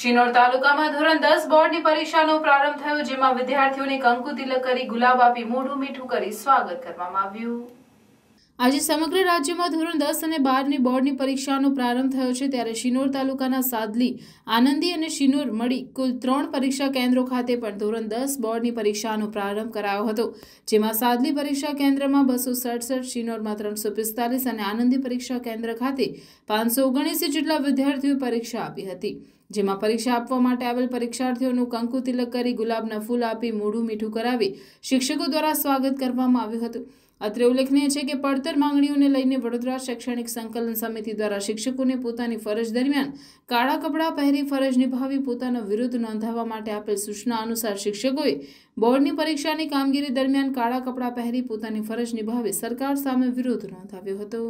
શિનોર તાલુકામાં ધોરણ દસ બોર્ડની પરીક્ષાનો પ્રારંભ થયો જેમાં વિદ્યાર્થીઓને કંકુ તિલક કરી ગુલાબ આપી મોઢું મીઠું કરી સ્વાગત કરવામાં આવ્યું આજે સમગ્ર રાજ્યમાં ધોરણ દસ અને બારની બોર્ડની પરીક્ષાનો પ્રારંભ થયો છે ત્યારે શિનોર તાલુકાના સાદલી આનંદી અને શિનોર મળી કુલ ત્રણ પરીક્ષા કેન્દ્રો ખાતે પણ ધોરણ દસ બોર્ડની પરીક્ષાનો પ્રારંભ કરાયો હતો જેમાં સાદલી પરીક્ષા કેન્દ્રમાં બસો સડસઠ શિનોરમાં ત્રણસો પિસ્તાલીસ અને આનંદી પરીક્ષા કેન્દ્ર ખાતે પાંચસો ઓગણીસ જેટલા વિદ્યાર્થીઓ પરીક્ષા આપી હતી જેમાં પરીક્ષા આપવા માટે આવેલ પરીક્ષાર્થીઓનું કંકુ તિલક કરી ગુલાબના ફૂલ આપી મોઢું મીઠું કરાવી શિક્ષકો દ્વારા સ્વાગત કરવામાં આવ્યું હતું અત્રે ઉલ્લેખનીય છે કે પડતર માંગણીઓને લઈને વડોદરા શૈક્ષણિક સંકલન સમિતિ દ્વારા શિક્ષકોને પોતાની ફરજ દરમિયાન કાળા કપડાં પહેરી ફરજ નિભાવી પોતાનો વિરુદ્ધ નોંધાવવા માટે આપેલ સૂચના અનુસાર શિક્ષકોએ બોર્ડની પરીક્ષાની કામગીરી દરમિયાન કાળા કપડાં પહેરી પોતાની ફરજ નિભાવી સરકાર સામે વિરોધ નોંધાવ્યો હતો